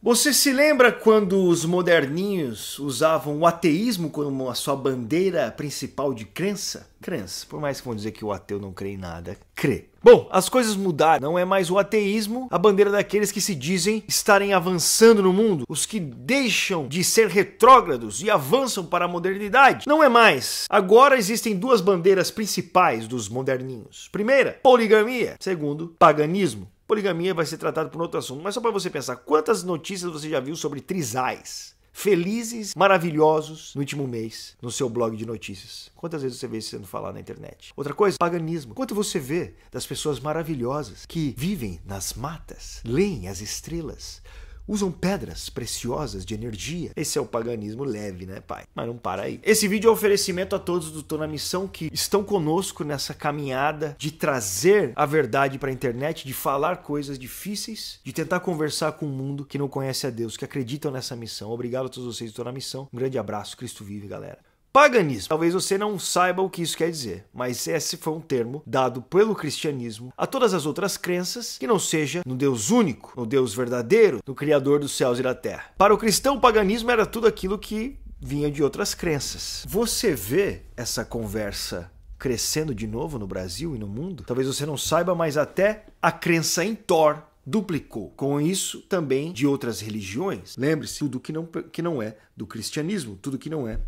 Você se lembra quando os moderninhos usavam o ateísmo como a sua bandeira principal de crença? Crença, por mais que vão dizer que o ateu não crê em nada, crê. Bom, as coisas mudaram, não é mais o ateísmo a bandeira daqueles que se dizem estarem avançando no mundo, os que deixam de ser retrógrados e avançam para a modernidade. Não é mais. Agora existem duas bandeiras principais dos moderninhos: primeira, poligamia, segundo, paganismo. Poligamia vai ser tratado por outro assunto, mas só para você pensar, quantas notícias você já viu sobre trisais? Felizes, maravilhosos no último mês, no seu blog de notícias. Quantas vezes você vê isso sendo falado na internet? Outra coisa, paganismo. Quanto você vê das pessoas maravilhosas que vivem nas matas, leem as estrelas, usam pedras preciosas de energia. Esse é o paganismo leve, né, pai? Mas não para aí. Esse vídeo é um oferecimento a todos do Tô na Missão que estão conosco nessa caminhada de trazer a verdade para a internet, de falar coisas difíceis, de tentar conversar com o um mundo que não conhece a Deus, que acreditam nessa missão. Obrigado a todos vocês do Tô na Missão. Um grande abraço. Cristo vive, galera paganismo. Talvez você não saiba o que isso quer dizer, mas esse foi um termo dado pelo cristianismo a todas as outras crenças que não seja no Deus único, no Deus verdadeiro, no Criador dos céus e da terra. Para o cristão, o paganismo era tudo aquilo que vinha de outras crenças. Você vê essa conversa crescendo de novo no Brasil e no mundo? Talvez você não saiba, mas até a crença em Thor duplicou. Com isso, também de outras religiões. Lembre-se, tudo que não, que não é do cristianismo, tudo que não é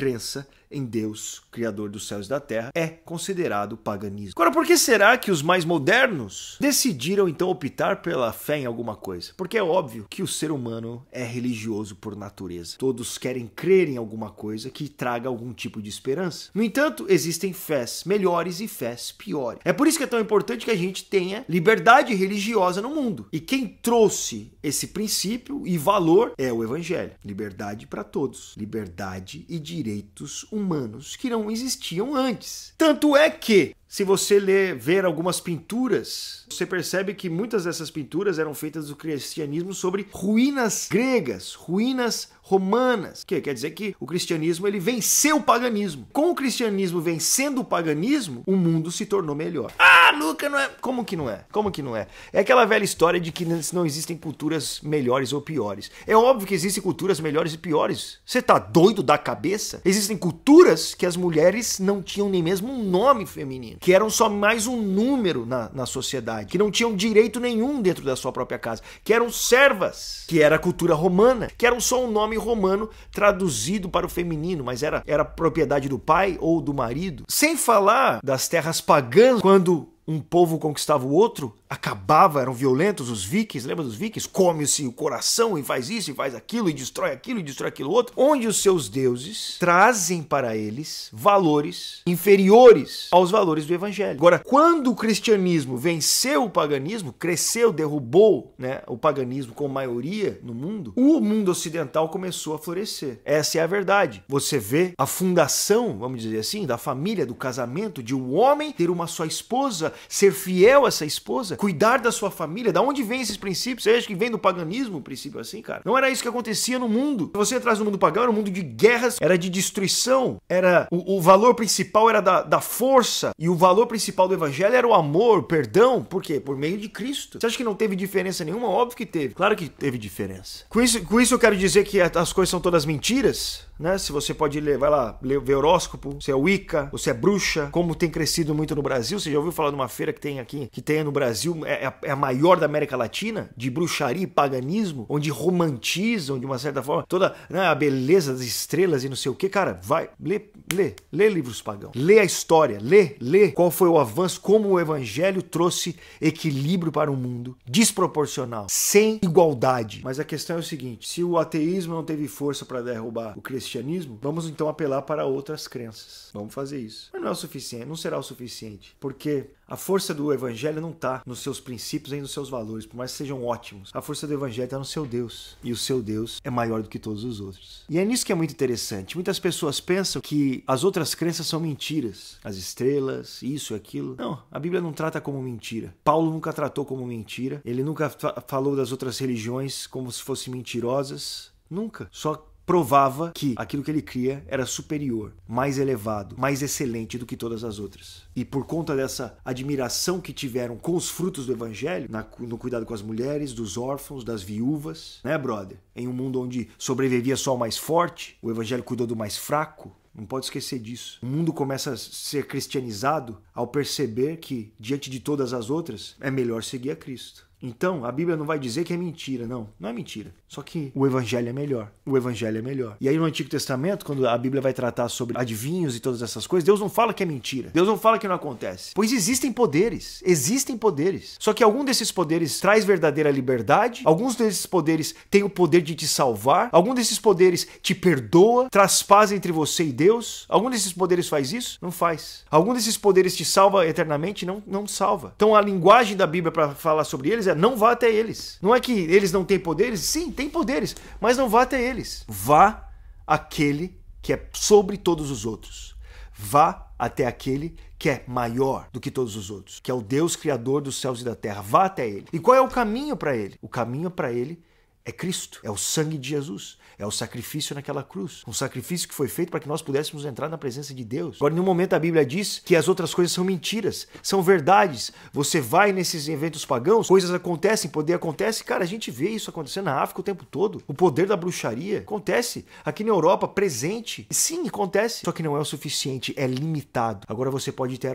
crença em Deus, Criador dos céus e da terra, é considerado paganismo. Agora, por que será que os mais modernos decidiram então optar pela fé em alguma coisa? Porque é óbvio que o ser humano é religioso por natureza. Todos querem crer em alguma coisa que traga algum tipo de esperança. No entanto, existem fés melhores e fés piores. É por isso que é tão importante que a gente tenha liberdade religiosa no mundo. E quem trouxe esse princípio e valor é o evangelho. Liberdade para todos, liberdade e direitos humanos humanos que não existiam antes. Tanto é que se você ler, ver algumas pinturas, você percebe que muitas dessas pinturas eram feitas do cristianismo sobre ruínas gregas, ruínas romanas, que quer dizer que o cristianismo ele venceu o paganismo. Com o cristianismo vencendo o paganismo, o mundo se tornou melhor. Ah, Luca, não é? Como que não é? Como que não é? É aquela velha história de que não existem culturas melhores ou piores. É óbvio que existem culturas melhores e piores. Você tá doido da cabeça? Existem culturas que as mulheres não tinham nem mesmo um nome feminino que eram só mais um número na, na sociedade, que não tinham direito nenhum dentro da sua própria casa, que eram servas, que era a cultura romana, que eram só um nome romano traduzido para o feminino, mas era, era propriedade do pai ou do marido. Sem falar das terras pagãs, quando um povo conquistava o outro, acabava, eram violentos os vikings, lembra dos vikings? Come-se o coração e faz isso e faz aquilo e destrói aquilo e destrói aquilo outro, onde os seus deuses trazem para eles valores inferiores aos valores do evangelho. Agora, quando o cristianismo venceu o paganismo, cresceu, derrubou né, o paganismo com maioria no mundo, o mundo ocidental começou a florescer. Essa é a verdade. Você vê a fundação, vamos dizer assim, da família, do casamento, de um homem ter uma só esposa ser fiel a essa esposa, cuidar da sua família. Da onde vem esses princípios? Você acha que vem do paganismo um princípio assim, cara? Não era isso que acontecia no mundo. Se você atrás no mundo pagão, era um mundo de guerras, era de destruição, era o, o valor principal era da, da força e o valor principal do evangelho era o amor, o perdão. Por quê? Por meio de Cristo. Você acha que não teve diferença nenhuma? Óbvio que teve. Claro que teve diferença. Com isso, com isso eu quero dizer que as coisas são todas mentiras? né? Se você pode ler, vai lá, ler, ver horóscopo, se é Wicca, você é bruxa, como tem crescido muito no Brasil. Você já ouviu falar de uma feira que tem aqui, que tem no Brasil, é, é, a, é a maior da América Latina, de bruxaria e paganismo, onde romantizam de uma certa forma toda né, a beleza das estrelas e não sei o que. Cara, vai, lê, lê, lê livros pagãos, lê a história, lê, lê qual foi o avanço, como o evangelho trouxe equilíbrio para o mundo, desproporcional, sem igualdade. Mas a questão é o seguinte: se o ateísmo não teve força para derrubar o cristianismo, cristianismo, vamos então apelar para outras crenças. Vamos fazer isso. Mas não é o suficiente, não será o suficiente, porque a força do evangelho não está nos seus princípios nem nos seus valores, por mais que sejam ótimos. A força do evangelho está no seu Deus, e o seu Deus é maior do que todos os outros. E é nisso que é muito interessante. Muitas pessoas pensam que as outras crenças são mentiras, as estrelas, isso e aquilo. Não, a Bíblia não trata como mentira. Paulo nunca tratou como mentira. Ele nunca falou das outras religiões como se fossem mentirosas. Nunca. Só provava que aquilo que ele cria era superior, mais elevado, mais excelente do que todas as outras. E por conta dessa admiração que tiveram com os frutos do evangelho, na, no cuidado com as mulheres, dos órfãos, das viúvas, né, brother? Em um mundo onde sobrevivia só o mais forte, o evangelho cuidou do mais fraco, não pode esquecer disso. O mundo começa a ser cristianizado ao perceber que, diante de todas as outras, é melhor seguir a Cristo. Então, a Bíblia não vai dizer que é mentira, não. Não é mentira. Só que o Evangelho é melhor. O Evangelho é melhor. E aí no Antigo Testamento, quando a Bíblia vai tratar sobre adivinhos e todas essas coisas, Deus não fala que é mentira. Deus não fala que não acontece. Pois existem poderes. Existem poderes. Só que algum desses poderes traz verdadeira liberdade. Alguns desses poderes têm o poder de te salvar. Algum desses poderes te perdoa, traz paz entre você e Deus. Algum desses poderes faz isso? Não faz. Algum desses poderes te salva eternamente? Não, não salva. Então a linguagem da Bíblia para falar sobre eles é não vá até eles. Não é que eles não têm poderes? Sim, têm poderes, mas não vá até eles. Vá aquele que é sobre todos os outros. Vá até aquele que é maior do que todos os outros, que é o Deus criador dos céus e da terra. Vá até ele. E qual é o caminho para ele? O caminho para ele é Cristo, é o sangue de Jesus, é o sacrifício naquela cruz. Um sacrifício que foi feito para que nós pudéssemos entrar na presença de Deus. Agora, em nenhum momento a Bíblia diz que as outras coisas são mentiras, são verdades. Você vai nesses eventos pagãos, coisas acontecem, poder acontece. Cara, a gente vê isso acontecendo na África o tempo todo. O poder da bruxaria acontece aqui na Europa, presente. Sim, acontece. Só que não é o suficiente, é limitado. Agora você pode ter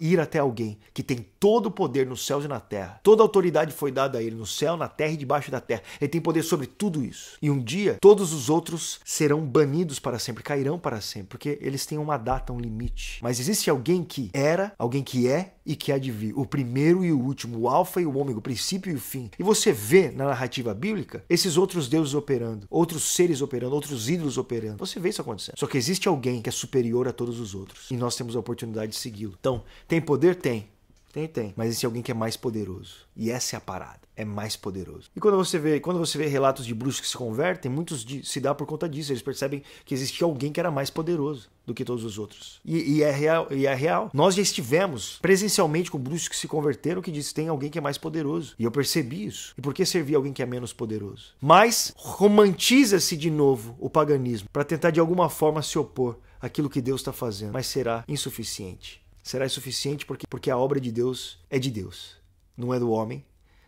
ir até alguém que tem todo o poder nos céus e na terra. Toda autoridade foi dada a ele no céu, na terra e debaixo da terra. Ele tem poder sobre tudo isso. E um dia, todos os outros serão banidos para sempre, cairão para sempre, porque eles têm uma data, um limite. Mas existe alguém que era, alguém que é e que há de vir, o primeiro e o último, o alfa e o ômega, o princípio e o fim. E você vê na narrativa bíblica esses outros deuses operando, outros seres operando, outros ídolos operando. Você vê isso acontecendo. Só que existe alguém que é superior a todos os outros e nós temos a oportunidade de segui-lo. Então, tem poder? Tem. Tem, tem. Mas esse é alguém que é mais poderoso. E essa é a parada. É mais poderoso. E quando você vê, quando você vê relatos de bruxos que se convertem, muitos de, se dá por conta disso. Eles percebem que existia alguém que era mais poderoso do que todos os outros. E, e é, real, e é real. Nós já estivemos presencialmente com bruxos que se converteram que dizem tem alguém que é mais poderoso. E eu percebi isso. E por que servir alguém que é menos poderoso? Mas romantiza-se de novo o paganismo para tentar de alguma forma se opor àquilo que Deus está fazendo. Mas será insuficiente será suficiente porque, porque a obra de Deus é de Deus, não é do homem,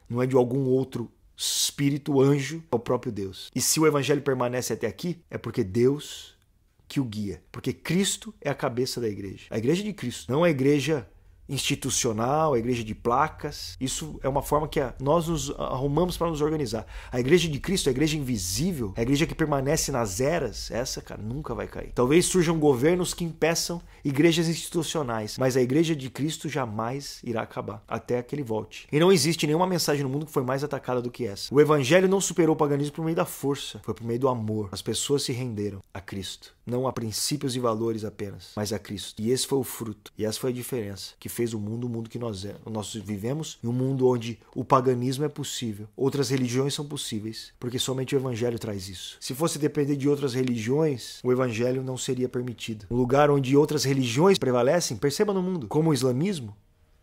não é de algum outro espírito, anjo, é o próprio Deus. E se o evangelho permanece até aqui, é porque Deus que o guia, porque Cristo é a cabeça da igreja. A igreja de Cristo, não a igreja institucional, a igreja de placas. Isso é uma forma que nós nos arrumamos para nos organizar. A igreja de Cristo, a igreja invisível, a igreja que permanece nas eras, essa, cara, nunca vai cair. Talvez surjam governos que impeçam igrejas institucionais, mas a igreja de Cristo jamais irá acabar até que ele volte. E não existe nenhuma mensagem no mundo que foi mais atacada do que essa. O evangelho não superou o paganismo por meio da força, foi por meio do amor. As pessoas se renderam a Cristo, não a princípios e valores apenas, mas a Cristo. E esse foi o fruto, e essa foi a diferença que fez o mundo, o mundo que nós, é, nós vivemos, em um mundo onde o paganismo é possível, outras religiões são possíveis, porque somente o Evangelho traz isso. Se fosse depender de outras religiões, o Evangelho não seria permitido. Um lugar onde outras religiões prevalecem, perceba no mundo, como o islamismo,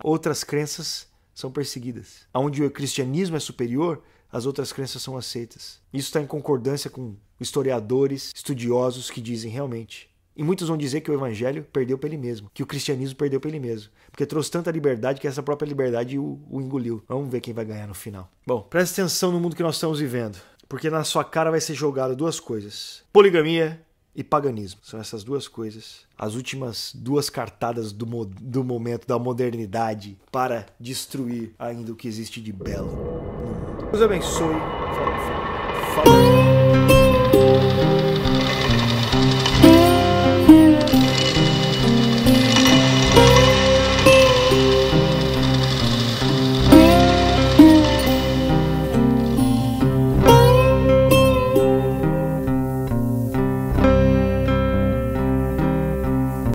outras crenças são perseguidas. Onde o cristianismo é superior, as outras crenças são aceitas. Isso está em concordância com historiadores, estudiosos que dizem realmente e muitos vão dizer que o evangelho perdeu para ele mesmo, que o cristianismo perdeu para ele mesmo, porque trouxe tanta liberdade que essa própria liberdade o, o engoliu. Vamos ver quem vai ganhar no final. Bom, presta atenção no mundo que nós estamos vivendo, porque na sua cara vai ser jogada duas coisas: poligamia e paganismo. São essas duas coisas, as últimas duas cartadas do, mo do momento da modernidade para destruir ainda o que existe de belo no mundo. Deus abençoe. Falou.